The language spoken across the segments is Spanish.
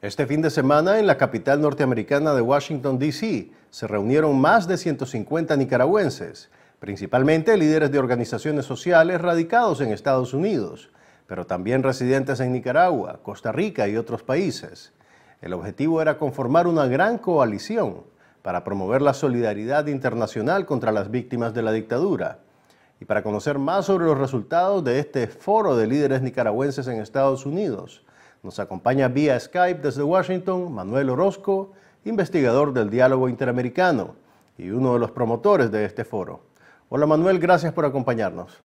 Este fin de semana, en la capital norteamericana de Washington, D.C., se reunieron más de 150 nicaragüenses, principalmente líderes de organizaciones sociales radicados en Estados Unidos, pero también residentes en Nicaragua, Costa Rica y otros países. El objetivo era conformar una gran coalición para promover la solidaridad internacional contra las víctimas de la dictadura. Y para conocer más sobre los resultados de este foro de líderes nicaragüenses en Estados Unidos, nos acompaña vía Skype desde Washington Manuel Orozco, investigador del diálogo interamericano y uno de los promotores de este foro. Hola Manuel, gracias por acompañarnos.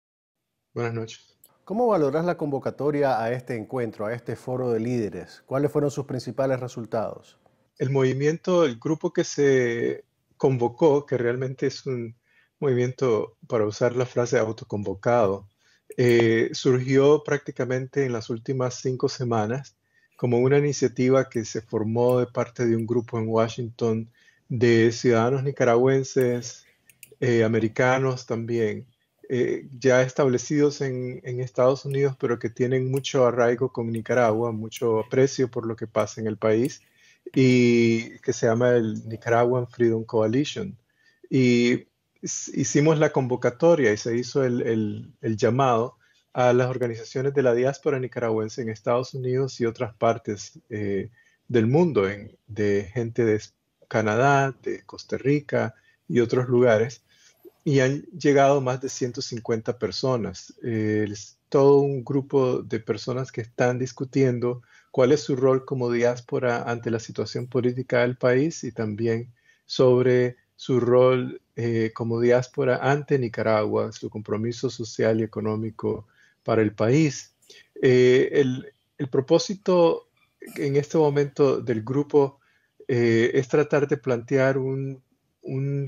Buenas noches. ¿Cómo valoras la convocatoria a este encuentro, a este foro de líderes? ¿Cuáles fueron sus principales resultados? El movimiento, el grupo que se convocó, que realmente es un movimiento, para usar la frase autoconvocado, eh, surgió prácticamente en las últimas cinco semanas como una iniciativa que se formó de parte de un grupo en Washington de ciudadanos nicaragüenses, eh, americanos también, eh, ya establecidos en, en, Estados Unidos, pero que tienen mucho arraigo con Nicaragua, mucho aprecio por lo que pasa en el país, y que se llama el Nicaraguan Freedom Coalition. Y hicimos la convocatoria y se hizo el, llamado a las organizaciones de la diáspora nicaragüense en Estados Unidos y otras partes eh, del mundo, de gente de Canadá, de Costa Rica y otros lugares, y han llegado más de 150 personas. Eh, es todo un grupo de personas que están discutiendo cuál es su rol como diáspora ante la situación política del país y también sobre su rol eh, como diáspora ante Nicaragua, su compromiso social y económico para el país. Eh, el, propósito en este momento del grupo eh, es tratar de plantear un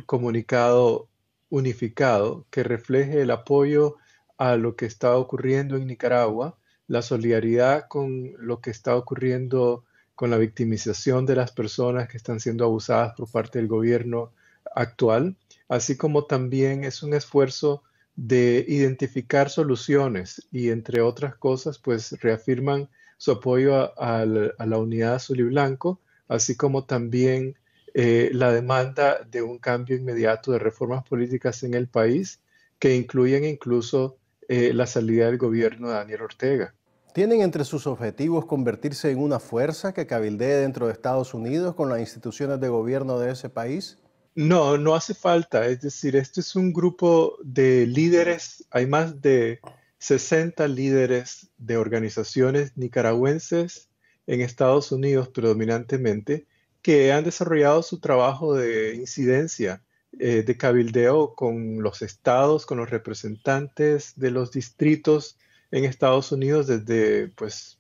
comunicado unificado que refleje el apoyo a lo que está ocurriendo en Nicaragua, la solidaridad con lo que está ocurriendo con la victimización de las personas que están siendo abusadas por parte del gobierno actual, así como también es un esfuerzo de identificar soluciones y entre otras cosas, pues reafirman su apoyo a, la unidad azul y blanco, así como también eh, la demanda de un cambio inmediato de reformas políticas en el país que incluyen incluso eh, la salida del gobierno de Daniel Ortega. Tienen entre sus objetivos convertirse en una fuerza que cabildee dentro de Estados Unidos con las instituciones de gobierno de ese país? No, no hace falta. Es decir, este es un grupo de líderes. Hay más de 60 líderes de organizaciones nicaragüenses en Estados Unidos predominantemente que han desarrollado su trabajo de incidencia, eh, de cabildeo con los estados, con los representantes de los distritos en Estados Unidos desde pues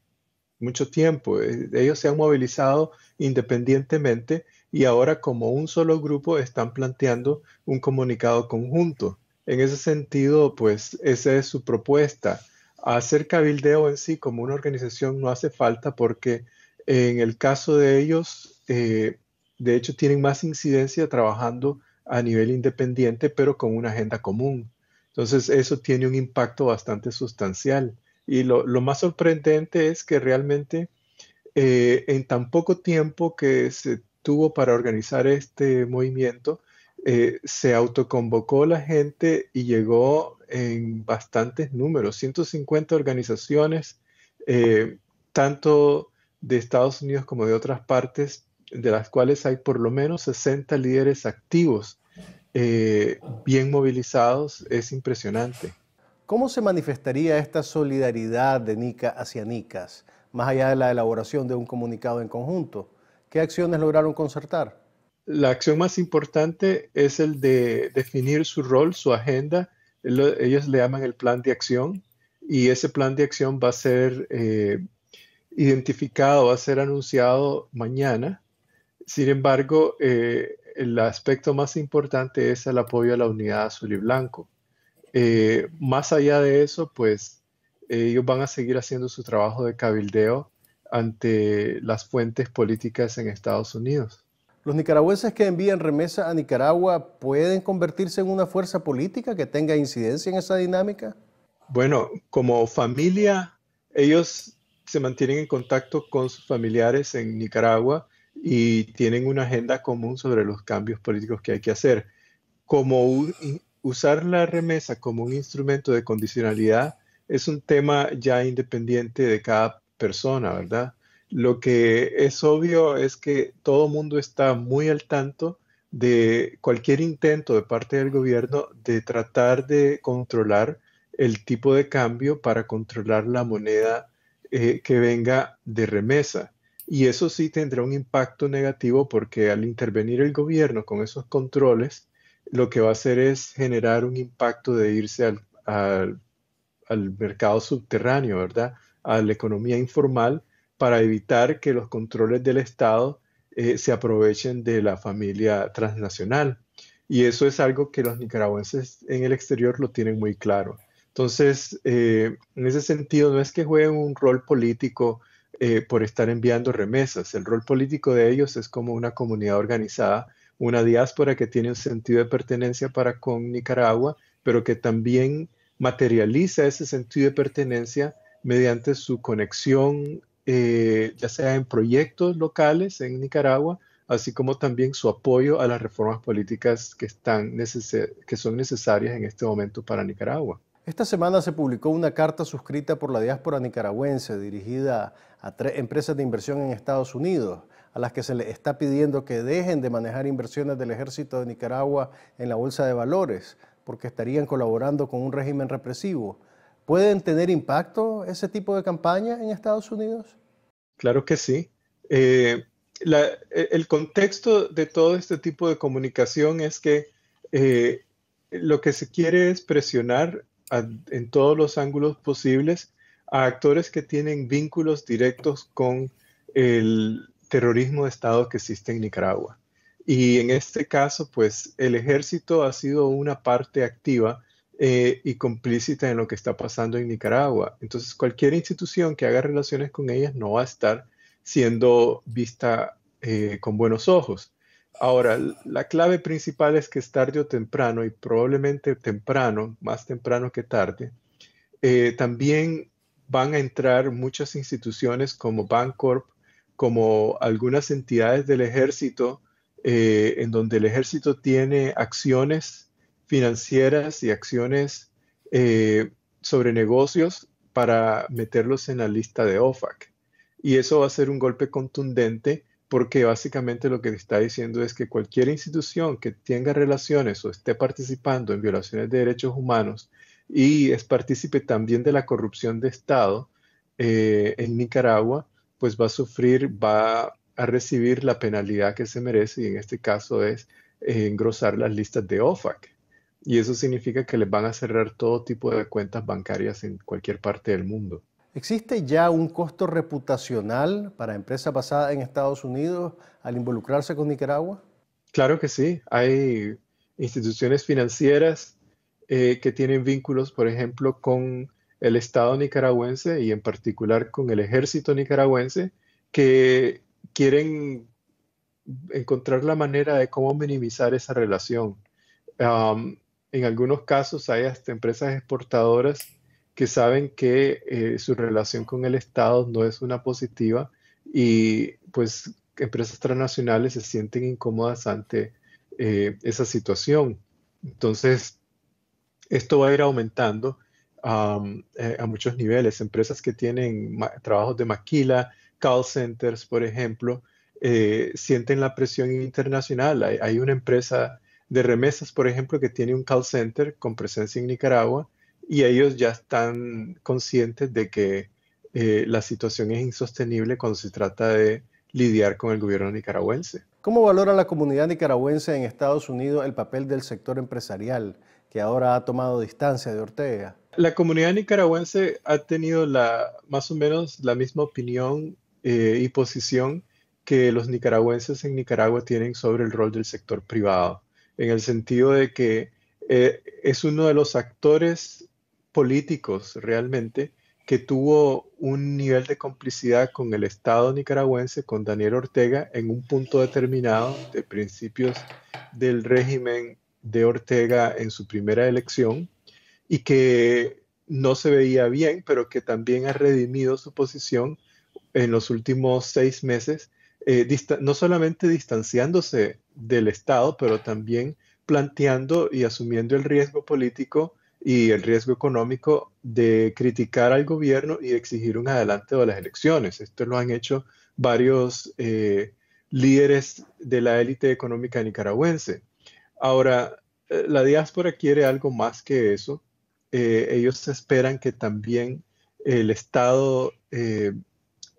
mucho tiempo. Eh, ellos se han movilizado independientemente y ahora como un solo grupo están planteando un comunicado conjunto. En ese sentido, pues esa es su propuesta. Hacer cabildeo en sí como una organización no hace falta porque en el caso de ellos, eh, de hecho, tienen más incidencia trabajando a nivel independiente, pero con una agenda común. Entonces, eso tiene un impacto bastante sustancial. Y lo, más sorprendente es que realmente eh, en tan poco tiempo que se tuvo para organizar este movimiento, eh, se autoconvocó la gente y llegó en bastantes números, 150 organizaciones, eh, tanto de Estados Unidos como de otras partes, de las cuales hay por lo menos 60 líderes activos, eh, bien movilizados, es impresionante. ¿Cómo se manifestaría esta solidaridad de NICA hacia NICAS, más allá de la elaboración de un comunicado en conjunto? ¿Qué acciones lograron concertar? La acción más importante es el de definir su rol, su agenda. Ellos le llaman el plan de acción y ese plan de acción va a ser eh, identificado, va a ser anunciado mañana. Sin embargo, eh, el aspecto más importante es el apoyo a la unidad azul y blanco. Eh, más allá de eso, pues ellos van a seguir haciendo su trabajo de cabildeo ante las fuentes políticas en Estados Unidos. ¿Los nicaragüenses que envían remesa a Nicaragua pueden convertirse en una fuerza política que tenga incidencia en esa dinámica? Bueno, como familia, ellos se mantienen en contacto con sus familiares en Nicaragua y tienen una agenda común sobre los cambios políticos que hay que hacer. Como usar la remesa como un instrumento de condicionalidad es un tema ya independiente de cada persona, ¿verdad? Lo que es obvio es que todo mundo está muy al tanto de cualquier intento de parte del gobierno de tratar de controlar el tipo de cambio para controlar la moneda eh, que venga de remesa. Y eso sí tendrá un impacto negativo porque al intervenir el gobierno con esos controles, lo que va a hacer es generar un impacto de irse al mercado subterráneo, ¿verdad? a la economía informal para evitar que los controles del Estado eh, se aprovechen de la familia transnacional. Y eso es algo que los nicaragüenses en el exterior lo tienen muy claro. Entonces, eh, en ese sentido, no es que jueguen un rol político eh, por estar enviando remesas. El rol político de ellos es como una comunidad organizada, una diáspora que tiene un sentido de pertenencia para con Nicaragua, pero que también materializa ese sentido de pertenencia mediante su conexión, eh, ya sea en proyectos locales en Nicaragua, así como también su apoyo a las reformas políticas que, están que son necesarias en este momento para Nicaragua. Esta semana se publicó una carta suscrita por la diáspora nicaragüense dirigida a tres empresas de inversión en Estados Unidos a las que se les está pidiendo que dejen de manejar inversiones del ejército de Nicaragua en la bolsa de valores, porque estarían colaborando con un régimen represivo. ¿Pueden tener impacto ese tipo de campaña en Estados Unidos? Claro que sí. Eh, e, el contexto de todo este tipo de comunicación es que eh, lo que se quiere es presionar en todos los ángulos posibles a actores que tienen vínculos directos con el terrorismo de Estado que existe en Nicaragua. Y en este caso, pues el ejército ha sido una parte activa eh, y complícita en lo que está pasando en Nicaragua. Entonces, cualquier institución que haga relaciones con ellas no va a estar siendo vista eh, con buenos ojos. Ahora, la clave principal es que es tarde o temprano, y probablemente temprano, más temprano que tarde, eh, también van a entrar muchas instituciones como Bancorp, como algunas entidades del ejército, en donde el ejército tiene acciones financieras y acciones eh, sobre negocios para meterlos en la lista de OFAC. Y eso va a ser un golpe contundente porque básicamente lo que está diciendo es que cualquier institución que tenga relaciones o esté participando en violaciones de derechos humanos y es partícipe también de la corrupción de Estado eh, en Nicaragua, pues va a sufrir, va a recibir la penalidad que se merece y en este caso es eh, engrosar las listas de OFAC. Y eso significa que les van a cerrar todo tipo de cuentas bancarias en cualquier parte del mundo. ¿Existe ya un costo reputacional para empresas basadas en Estados Unidos al involucrarse con Nicaragua? Claro que sí. Hay instituciones financieras eh, que tienen vínculos, por ejemplo, con el Estado nicaragüense y en particular con el ejército nicaragüense, que quieren encontrar la manera de cómo minimizar esa relación en algunos casos hay hasta empresas exportadoras que saben que eh, su relación con el Estado no es una positiva y pues empresas transnacionales se sienten incómodas ante eh, esa situación. Entonces, esto va a ir aumentando eh, a muchos niveles. Empresas que tienen trabajos de maquila, call centers, por ejemplo, sienten la presión internacional. hay una empresa de remesas, por ejemplo, que tiene un call center con presencia en Nicaragua y ellos ya están conscientes de que eh, la situación es insostenible cuando se trata de lidiar con el gobierno nicaragüense. ¿Cómo valora la comunidad nicaragüense en Estados Unidos el papel del sector empresarial que ahora ha tomado distancia de Ortega? La comunidad nicaragüense ha tenido la, más o menos la misma opinión eh, y posición que los nicaragüenses en Nicaragua tienen sobre el rol del sector privado en el sentido de que eh, es uno de los actores políticos realmente que tuvo un nivel de complicidad con el Estado nicaragüense, con Daniel Ortega, en un punto determinado de principios del régimen de Ortega en su primera elección y que no se veía bien, pero que también ha redimido su posición en los últimos seis meses, eh, no solamente distanciándose del Estado, pero también planteando y asumiendo el riesgo político y el riesgo económico de criticar al gobierno y exigir un adelanto de las elecciones. Esto lo han hecho varios eh, líderes de la élite económica nicaragüense. Ahora, eh, la diáspora quiere algo más que eso. Eh, ellos esperan que también el Estado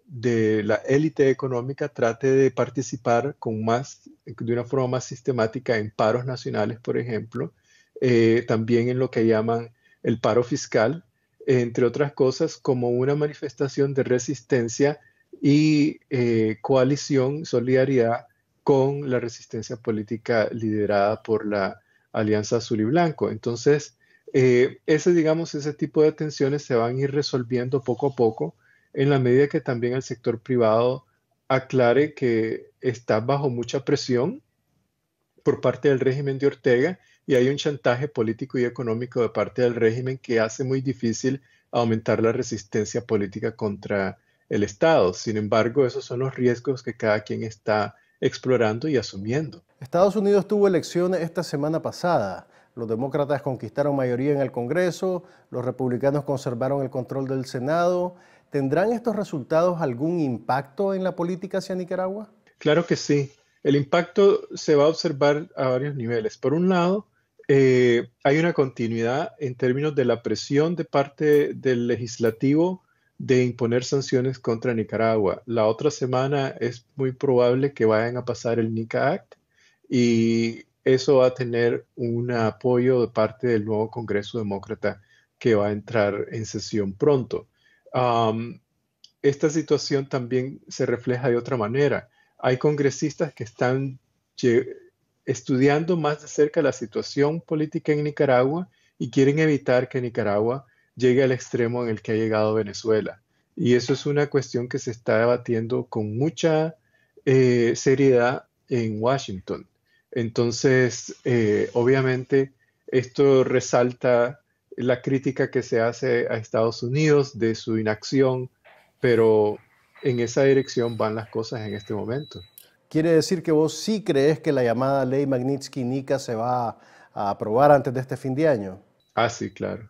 de la élite económica trate de participar con más, de una forma más sistemática en paros nacionales, por ejemplo, eh, también en lo que llaman el paro fiscal, entre otras cosas, como una manifestación de resistencia y eh, coalición, solidaridad con la resistencia política liderada por la Alianza Azul y Blanco. Entonces, eh, ese, digamos, ese tipo de tensiones se van a ir resolviendo poco a poco en la medida que también el sector privado aclare que está bajo mucha presión por parte del régimen de Ortega y hay un chantaje político y económico de parte del régimen que hace muy difícil aumentar la resistencia política contra el Estado. Sin embargo, esos son los riesgos que cada quien está explorando y asumiendo. Estados Unidos tuvo elecciones esta semana pasada. Los demócratas conquistaron mayoría en el Congreso, los republicanos conservaron el control del Senado. ¿Tendrán estos resultados algún impacto en la política hacia Nicaragua? Claro que sí. El impacto se va a observar a varios niveles. Por un lado, eh, hay una continuidad en términos de la presión de parte del legislativo de imponer sanciones contra Nicaragua. La otra semana es muy probable que vayan a pasar el NICA Act y eso va a tener un apoyo de parte del nuevo Congreso Demócrata que va a entrar en sesión pronto esta situación también se refleja de otra manera. Hay congresistas que están estudiando más de cerca la situación política en Nicaragua y quieren evitar que Nicaragua llegue al extremo en el que ha llegado Venezuela. Y eso es una cuestión que se está debatiendo con mucha eh, seriedad en Washington. Entonces, eh, obviamente, esto resalta la crítica que se hace a Estados Unidos de su inacción, pero en esa dirección van las cosas en este momento. ¿Quiere decir que vos sí crees que la llamada ley magnitsky nika se va a aprobar antes de este fin de año? Ah, sí, claro.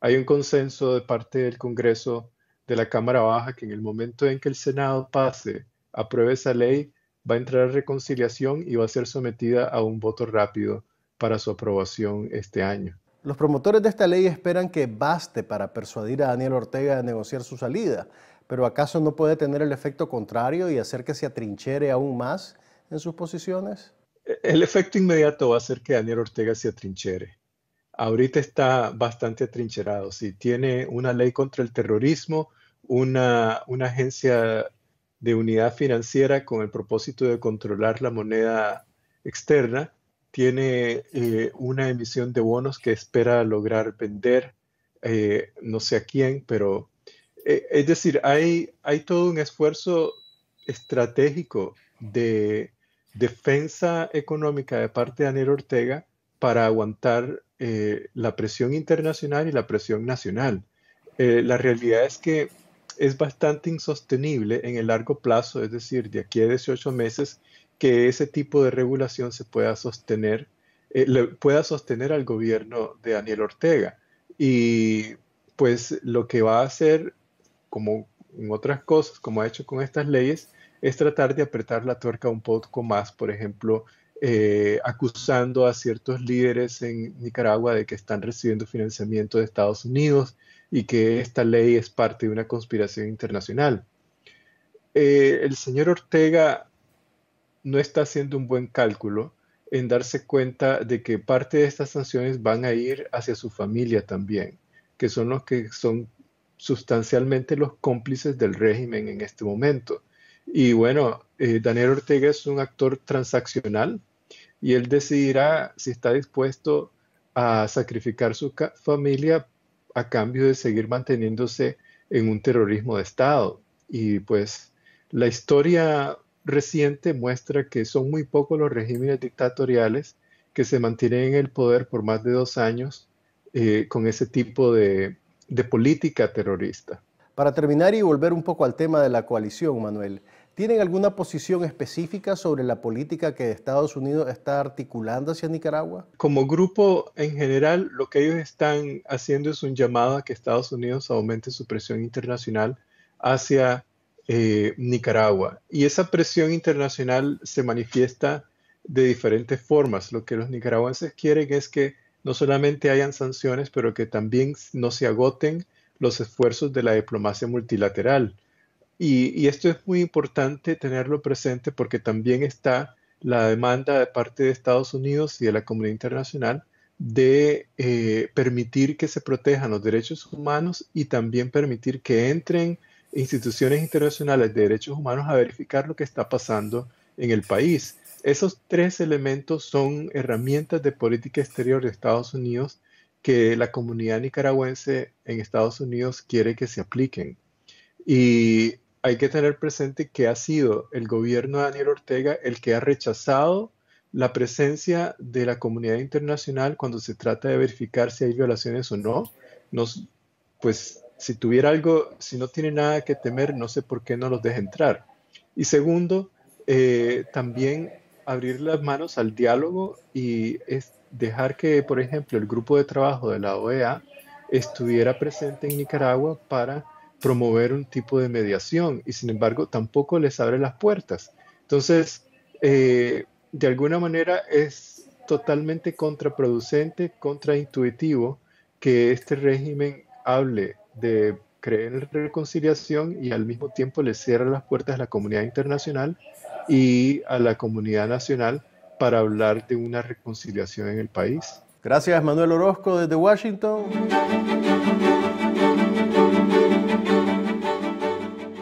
Hay un consenso de parte del Congreso de la Cámara Baja que en el momento en que el Senado pase, apruebe esa ley, va a entrar a reconciliación y va a ser sometida a un voto rápido para su aprobación este año. Los promotores de esta ley esperan que baste para persuadir a Daniel Ortega de negociar su salida, pero ¿acaso no puede tener el efecto contrario y hacer que se atrinchere aún más en sus posiciones? El efecto inmediato va a ser que Daniel Ortega se atrinchere. Ahorita está bastante atrincherado. Si tiene una ley contra el terrorismo, una agencia de unidad financiera con el propósito de controlar la moneda externa, tiene eh, una emisión de bonos que espera lograr vender, eh, no sé a quién, pero eh, es decir, hay, hay todo un esfuerzo estratégico de defensa económica de parte de Daniel Ortega para aguantar la presión internacional y la presión nacional. la realidad es que es bastante insostenible en el largo plazo, es decir, de aquí a 18 meses, que ese tipo de regulación se pueda sostener, eh, pueda sostener al gobierno de Daniel Ortega. Y pues lo que va a hacer, como en otras cosas, como ha hecho con estas leyes, es tratar de apretar la tuerca un poco más, por ejemplo, eh, acusando a ciertos líderes en Nicaragua de que están recibiendo financiamiento de Estados Unidos y que esta ley es parte de una conspiración internacional. Eh, el señor Ortega no está haciendo un buen cálculo en darse cuenta de que parte de estas sanciones van a ir hacia su familia también, que son los que son sustancialmente los cómplices del régimen en este momento. Y bueno, eh, Daniel Ortega es un actor transaccional y él decidirá si está dispuesto a sacrificar su familia a cambio de seguir manteniéndose en un terrorismo de Estado. Y pues la historia reciente muestra que son muy pocos los regímenes dictatoriales que se mantienen en el poder por más de dos años eh, con ese tipo de, de política terrorista. Para terminar y volver un poco al tema de la coalición, Manuel, ¿tienen alguna posición específica sobre la política que Estados Unidos está articulando hacia Nicaragua? Como grupo en general, lo que ellos están haciendo es un llamado a que Estados Unidos aumente su presión internacional hacia eh, Nicaragua. Y esa presión internacional se manifiesta de diferentes formas. Lo que los nicaragüenses quieren es que no solamente hayan sanciones, pero que también no se agoten los esfuerzos de la diplomacia multilateral. Y, esto es muy importante tenerlo presente porque también está la demanda de parte de Estados Unidos y de la comunidad internacional de eh, permitir que se protejan los derechos humanos y también permitir que entren instituciones internacionales de derechos humanos a verificar lo que está pasando en el país. Esos tres elementos son herramientas de política exterior de Estados Unidos que la comunidad nicaragüense en Estados Unidos quiere que se apliquen. Y hay que tener presente que ha sido el gobierno de Daniel Ortega el que ha rechazado la presencia de la comunidad internacional cuando se trata de verificar si hay violaciones o no. Nos, pues si tuviera algo, si no tiene nada que temer, no sé por qué no los deja entrar. Y segundo, eh, también abrir las manos al diálogo y dejar que, por ejemplo, el grupo de trabajo de la OEA estuviera presente en Nicaragua para promover un tipo de mediación y sin embargo tampoco les abre las puertas. Entonces, eh, de alguna manera es totalmente contraproducente, contraintuitivo que este régimen hable de creer en reconciliación y al mismo tiempo le cierra las puertas a la comunidad internacional y a la comunidad nacional para hablar de una reconciliación en el país. Gracias Manuel Orozco desde Washington.